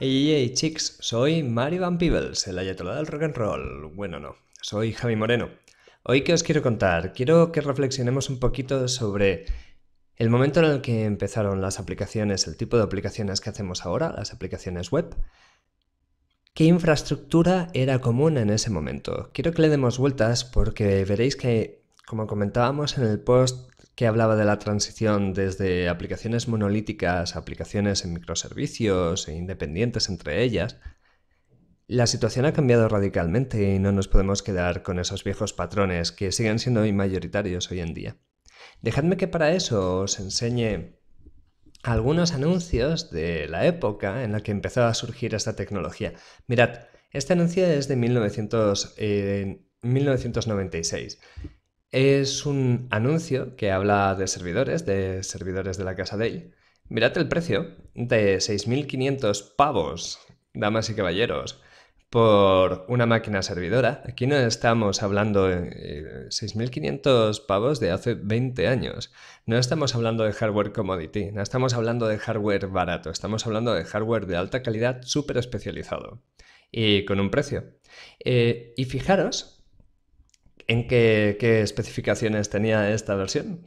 Hey, ey, chicos, soy Mario Van Peebles, el ayatolá del rock and roll. Bueno, no, soy Javi Moreno. Hoy que os quiero contar, quiero que reflexionemos un poquito sobre el momento en el que empezaron las aplicaciones, el tipo de aplicaciones que hacemos ahora, las aplicaciones web. ¿Qué infraestructura era común en ese momento? Quiero que le demos vueltas porque veréis que, como comentábamos en el post que hablaba de la transición desde aplicaciones monolíticas a aplicaciones en microservicios e independientes entre ellas, la situación ha cambiado radicalmente y no nos podemos quedar con esos viejos patrones que siguen siendo mayoritarios hoy en día. Dejadme que para eso os enseñe algunos anuncios de la época en la que empezó a surgir esta tecnología. Mirad, este anuncio es de 1900, 1996. Es un anuncio que habla de servidores, de servidores de la casa Dell. Mirad el precio de 6.500 pavos, damas y caballeros, por una máquina servidora. Aquí no estamos hablando de 6.500 eh, pavos de hace 20 años. No estamos hablando de hardware commodity, no estamos hablando de hardware barato, estamos hablando de hardware de alta calidad súper especializado y con un precio. Eh, y fijaros ¿En qué, especificaciones tenía esta versión?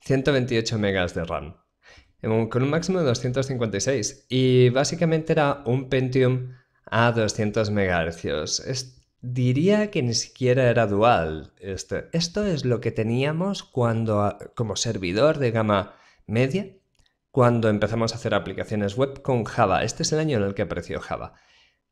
128 megas de RAM, con un máximo de 256 y básicamente era un Pentium a 200 MHz. diría que ni siquiera era dual. Esto, esto es lo que teníamos cuando, como servidor de gama media, cuando empezamos a hacer aplicaciones web con Java. Este es el año en el que apareció Java.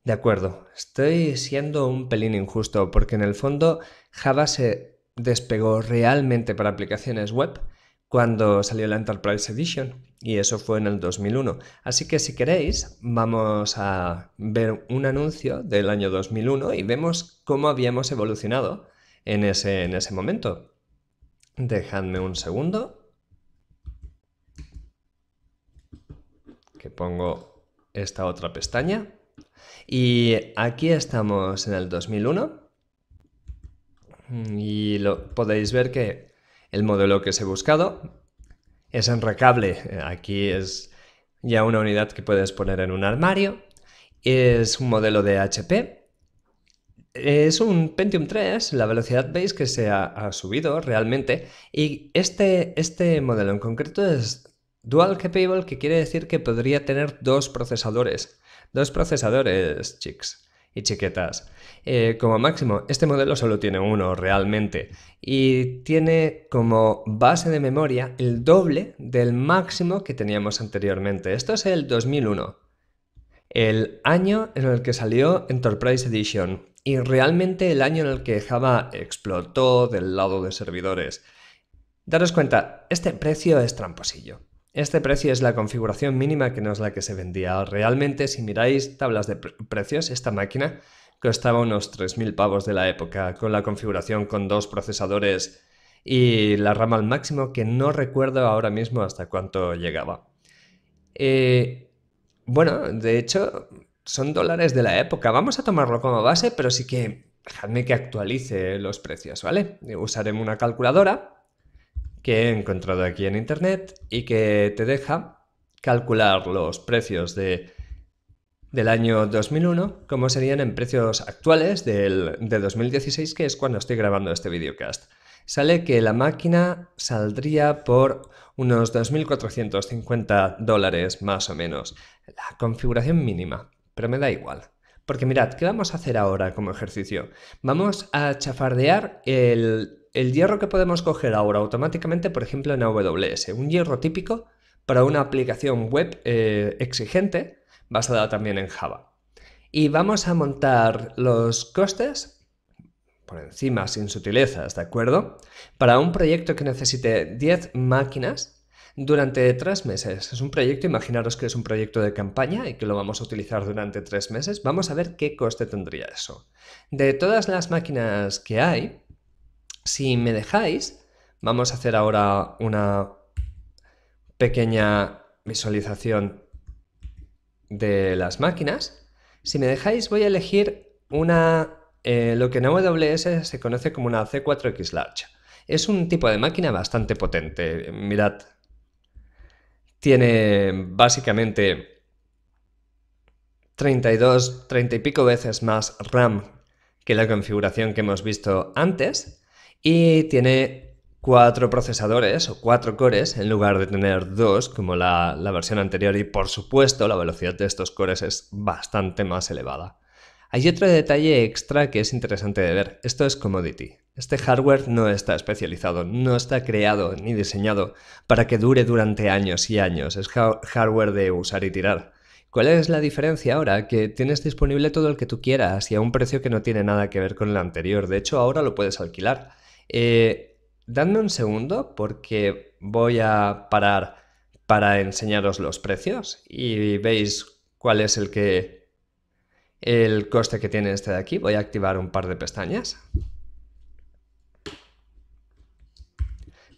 De acuerdo, estoy siendo un pelín injusto porque en el fondo Java se despegó realmente para aplicaciones web cuando salió la Enterprise Edition y eso fue en el 2001. Así que si queréis vamos a ver un anuncio del año 2001 y vemos cómo habíamos evolucionado en ese, en ese momento. Dejadme un segundo. Que pongo esta otra pestaña. Y aquí estamos en el 2001 mm, y lo, podéis ver que el modelo que os he buscado es recable, Aquí es ya una unidad que puedes poner en un armario. Es un modelo de HP. Es un Pentium 3, la velocidad veis que se ha, subido realmente y este, este modelo en concreto es Dual capable que quiere decir que podría tener dos procesadores. Dos procesadores, chicos y chiquetas. Eh, como máximo, este modelo solo tiene uno realmente y tiene como base de memoria el doble del máximo que teníamos anteriormente. Esto es el 2001, el año en el que salió Enterprise Edition y realmente el año en el que Java explotó del lado de servidores. Daros cuenta, este precio es tramposillo. Este precio es la configuración mínima que no es la que se vendía. Realmente, si miráis tablas de precios, esta máquina costaba unos 3.000 pavos de la época, con la configuración con dos procesadores y la rama al máximo, que no recuerdo ahora mismo hasta cuánto llegaba. Eh, bueno, de hecho, son dólares de la época. Vamos a tomarlo como base, pero sí que dejadme que actualice los precios, ¿vale? Usaremos una calculadora que he encontrado aquí en Internet y que te deja calcular los precios del año 2001 como serían en precios actuales del, de 2016, que es cuando estoy grabando este videocast. Sale que la máquina saldría por unos 2.450 dólares más o menos, la configuración mínima, pero me da igual. Porque mirad, ¿qué vamos a hacer ahora como ejercicio? Vamos a chafardear el, hierro que podemos coger ahora automáticamente, por ejemplo, en AWS. Un hierro típico para una aplicación web eh, exigente basada también en Java. Y vamos a montar los costes por encima, sin sutilezas, ¿de acuerdo? Para un proyecto que necesite 10 máquinas durante tres meses. Es un proyecto, imaginaros que es un proyecto de campaña y que lo vamos a utilizar durante tres meses. Vamos a ver qué coste tendría eso. De todas las máquinas que hay, si me dejáis, vamos a hacer ahora una pequeña visualización de las máquinas. Si me dejáis, voy a elegir una, eh, lo que en AWS se conoce como una C4X Large. Es un tipo de máquina bastante potente. Mirad, tiene básicamente 32, 30 y pico veces más RAM que la configuración que hemos visto antes y tiene cuatro procesadores o cuatro cores en lugar de tener dos como la, la versión anterior y por supuesto la velocidad de estos cores es bastante más elevada. Hay otro detalle extra que es interesante de ver. Esto es commodity. Este hardware no está especializado, no está creado ni diseñado para que dure durante años y años. Es hardware de usar y tirar. ¿Cuál es la diferencia ahora? Que tienes disponible todo el que tú quieras y a un precio que no tiene nada que ver con el anterior. De hecho, ahora lo puedes alquilar. Eh, dadme un segundo porque voy a parar para enseñaros los precios y veis cuál es el que el coste que tiene este de aquí. Voy a activar un par de pestañas.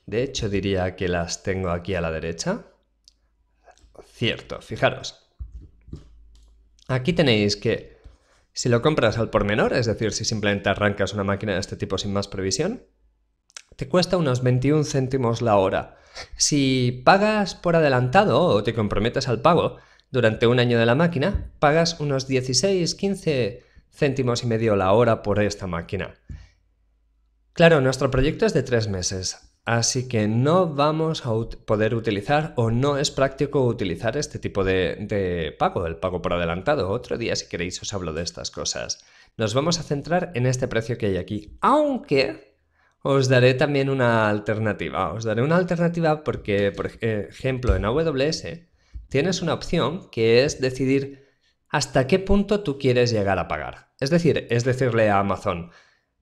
De hecho, diría que las tengo aquí a la derecha. Cierto, fijaros. Aquí tenéis que si lo compras al por menor, es decir, si simplemente arrancas una máquina de este tipo sin más previsión, te cuesta unos 21 céntimos la hora. Si pagas por adelantado o te comprometes al pago, durante un año de la máquina pagas unos 16, 15 céntimos y medio la hora por esta máquina. Claro, nuestro proyecto es de tres meses, así que no vamos a poder utilizar o no es práctico utilizar este tipo de, de pago, el pago por adelantado. Otro día, si queréis, os hablo de estas cosas. Nos vamos a centrar en este precio que hay aquí, aunque os daré también una alternativa. Os daré una alternativa porque, por eh, ejemplo, en AWS tienes una opción que es decidir hasta qué punto tú quieres llegar a pagar. Es decir, es decirle a Amazon,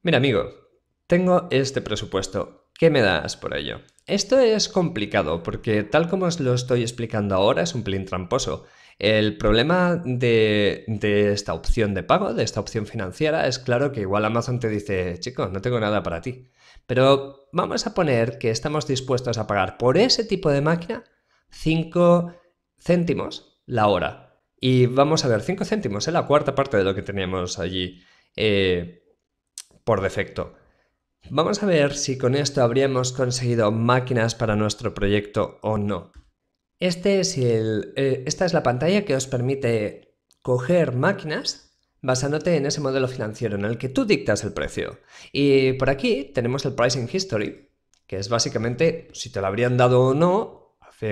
mira amigo, tengo este presupuesto, ¿qué me das por ello? Esto es complicado porque tal como os lo estoy explicando ahora es un pelín tramposo. El problema de, de, esta opción de pago, de esta opción financiera, es claro que igual Amazon te dice, chico, no tengo nada para ti. Pero vamos a poner que estamos dispuestos a pagar por ese tipo de máquina 5 céntimos la hora. Y vamos a ver, 5 céntimos es la cuarta parte de lo que teníamos allí eh, por defecto. Vamos a ver si con esto habríamos conseguido máquinas para nuestro proyecto o no. Este es el, eh, esta es la pantalla que os permite coger máquinas basándote en ese modelo financiero en el que tú dictas el precio. Y por aquí tenemos el Pricing History, que es básicamente si te lo habrían dado o no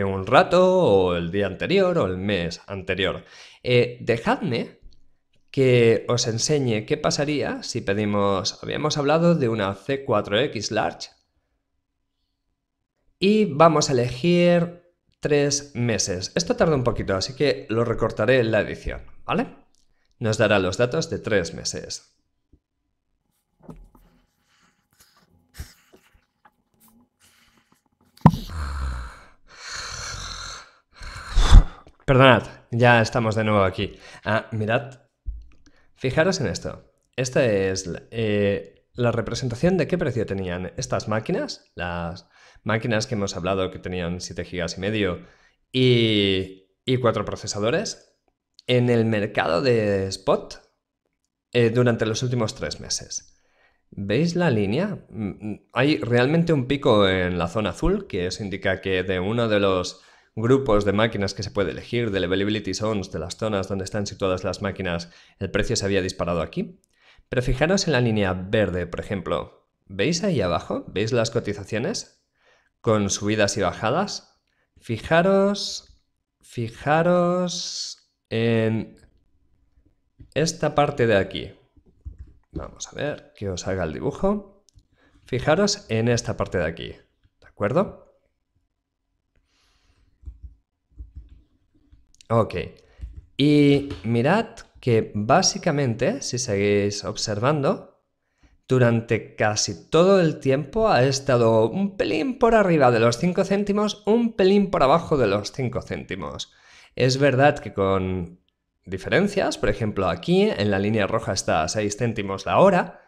un rato o el día anterior o el mes anterior. Eh, dejadme que os enseñe qué pasaría si pedimos, habíamos hablado de una C4X Large y vamos a elegir tres meses. Esto tarda un poquito, así que lo recortaré en la edición, ¿vale? Nos dará los datos de tres meses. Perdonad, ya estamos de nuevo aquí. Ah, mirad. Fijaros en esto. Esta es eh, la representación de qué precio tenían estas máquinas, las máquinas que hemos hablado que tenían 7 gigas y medio y, cuatro 4 procesadores, en el mercado de spot eh, durante los últimos 3 meses. ¿Veis la línea? Mm, mm, hay realmente un pico en la zona azul que eso indica que de uno de los grupos de máquinas que se puede elegir, de availability zones, de las zonas donde están situadas las máquinas, el precio se había disparado aquí. Pero fijaros en la línea verde, por ejemplo. ¿Veis ahí abajo? ¿Veis las cotizaciones? Con subidas y bajadas. Fijaros, fijaros en esta parte de aquí. Vamos a ver que os haga el dibujo. Fijaros en esta parte de aquí, ¿de acuerdo? Ok. Y mirad que básicamente, si seguís observando, durante casi todo el tiempo ha estado un pelín por arriba de los 5 céntimos, un pelín por abajo de los 5 céntimos. Es verdad que con diferencias, por ejemplo aquí en la línea roja está a 6 céntimos la hora,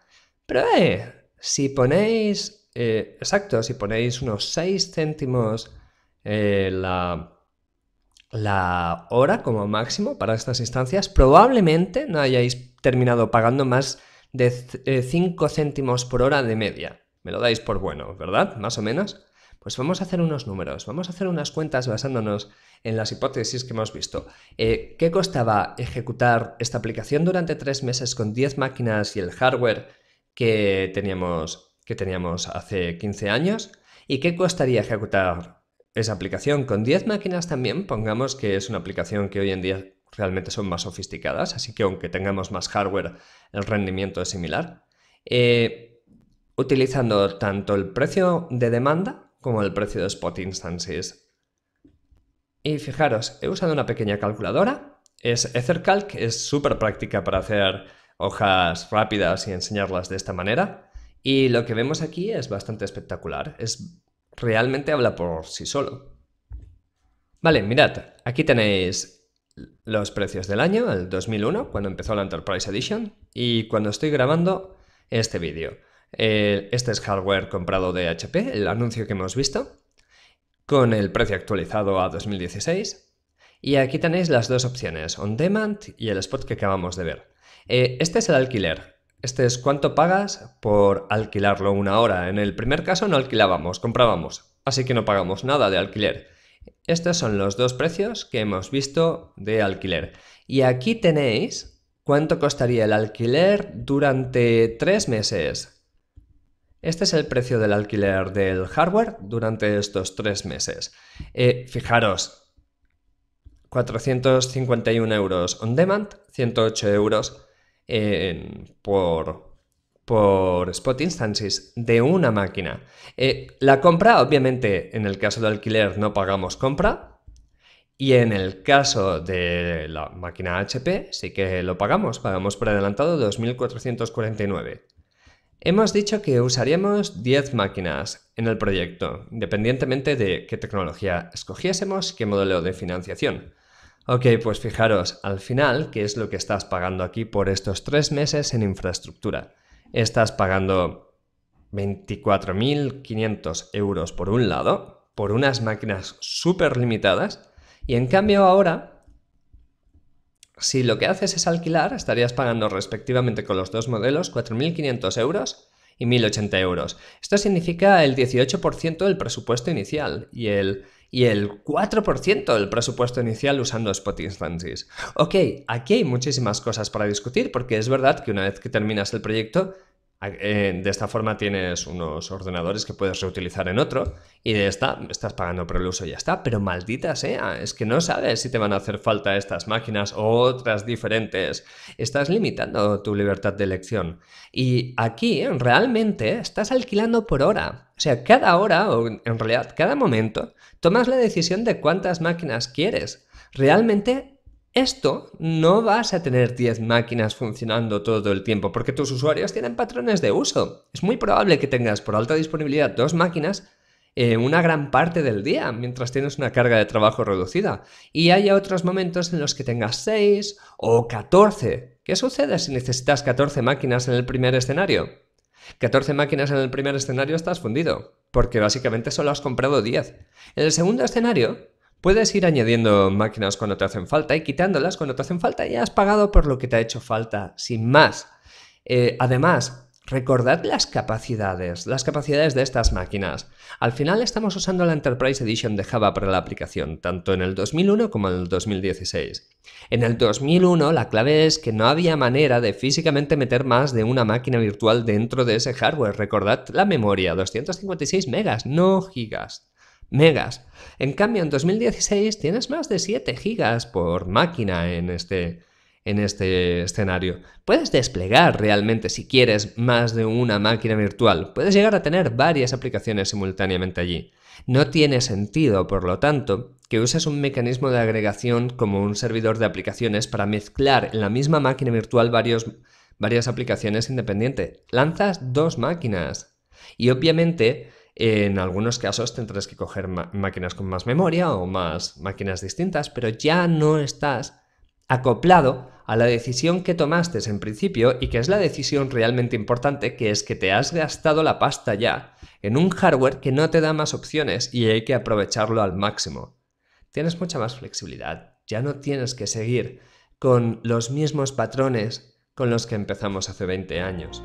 pero eh, si ponéis, eh, exacto, si ponéis unos 6 céntimos eh, la la hora como máximo para estas instancias, probablemente no hayáis terminado pagando más de 5 eh, céntimos por hora de media. Me lo dais por bueno, ¿verdad? Más o menos. Pues vamos a hacer unos números, vamos a hacer unas cuentas basándonos en las hipótesis que hemos visto. Eh, ¿Qué costaba ejecutar esta aplicación durante tres meses con 10 máquinas y el hardware que teníamos, que teníamos hace 15 años? ¿Y qué costaría ejecutar esa aplicación con 10 máquinas también, pongamos que es una aplicación que hoy en día realmente son más sofisticadas, así que aunque tengamos más hardware, el rendimiento es similar. Eh, utilizando tanto el precio de demanda como el precio de spot instances. Y fijaros, he usado una pequeña calculadora. Es Ethercalc, es súper práctica para hacer hojas rápidas y enseñarlas de esta manera. Y lo que vemos aquí es bastante espectacular. Es realmente habla por sí solo. Vale, mirad, aquí tenéis los precios del año, el 2001, cuando empezó la Enterprise Edition, y cuando estoy grabando este vídeo. este es hardware comprado de HP, el anuncio que hemos visto, con el precio actualizado a 2016. Y aquí tenéis las dos opciones, On Demand y el spot que acabamos de ver. Eh, este es el alquiler, este es cuánto pagas por alquilarlo una hora. En el primer caso no alquilábamos, comprábamos, así que no pagamos nada de alquiler. Estos son los dos precios que hemos visto de alquiler. Y aquí tenéis cuánto costaría el alquiler durante tres meses. Este es el precio del alquiler del hardware durante estos tres meses. Eh, fijaros, 451 euros on demand, 108 euros por, spot instances de una máquina. Eh, la compra, obviamente, en el caso del alquiler no pagamos compra. Y en el caso de la máquina HP, sí que lo pagamos. Pagamos por adelantado 2449. Hemos dicho que usaríamos 10 máquinas en el proyecto, independientemente de qué tecnología escogiésemos qué modelo de financiación. Ok, pues fijaros, al final, ¿qué es lo que estás pagando aquí por estos tres meses en infraestructura? Estás pagando 24.500 euros por un lado, por unas máquinas súper limitadas, y en cambio ahora, si lo que haces es alquilar, estarías pagando respectivamente con los dos modelos 4.500 euros y 1.080 euros. Esto significa el 18% del presupuesto inicial y el y el 4% del presupuesto inicial usando Spot Instances. Ok, aquí hay muchísimas cosas para discutir porque es verdad que una vez que terminas el proyecto Ah, eh, de esta forma tienes unos ordenadores que puedes reutilizar en otro y de esta estás pagando por el uso y ya está. Pero maldita sea, es que no sabes si te van a hacer falta estas máquinas o otras diferentes. Estás limitando tu libertad de elección. Y aquí realmente estás alquilando por hora. O sea, cada hora, o en realidad cada momento, tomas la decisión de cuántas máquinas quieres. Realmente esto no vas a tener 10 máquinas funcionando todo el tiempo porque tus usuarios tienen patrones de uso. Es muy probable que tengas por alta disponibilidad dos máquinas en eh, una gran parte del día mientras tienes una carga de trabajo reducida y haya otros momentos en los que tengas 6 o 14. ¿Qué sucede si necesitas 14 máquinas en el primer escenario? 14 máquinas en el primer escenario estás fundido porque básicamente solo has comprado 10. En el segundo escenario Puedes ir añadiendo máquinas cuando te hacen falta y quitándolas cuando te hacen falta y has pagado por lo que te ha hecho falta, sin más. Eh, además, recordad las capacidades, las capacidades de estas máquinas. Al final estamos usando la Enterprise Edition de Java para la aplicación, tanto en el 2001 como en el 2016. En el 2001 la clave es que no había manera de físicamente meter más de una máquina virtual dentro de ese hardware. Recordad la memoria, 256 megas, no gigas megas. En cambio, en 2016 tienes más de 7 gigas por máquina en este, en este escenario. Puedes desplegar realmente, si quieres, más de una máquina virtual. Puedes llegar a tener varias aplicaciones simultáneamente allí. No tiene sentido, por lo tanto, que uses un mecanismo de agregación como un servidor de aplicaciones para mezclar en la misma máquina virtual varios, varias aplicaciones independientes. Lanzas dos máquinas. Y obviamente en algunos casos tendrás que coger máquinas con más memoria o más máquinas distintas, pero ya no estás acoplado a la decisión que tomaste en principio y que es la decisión realmente importante, que es que te has gastado la pasta ya en un hardware que no te da más opciones y hay que aprovecharlo al máximo. Tienes mucha más flexibilidad, ya no tienes que seguir con los mismos patrones con los que empezamos hace 20 años.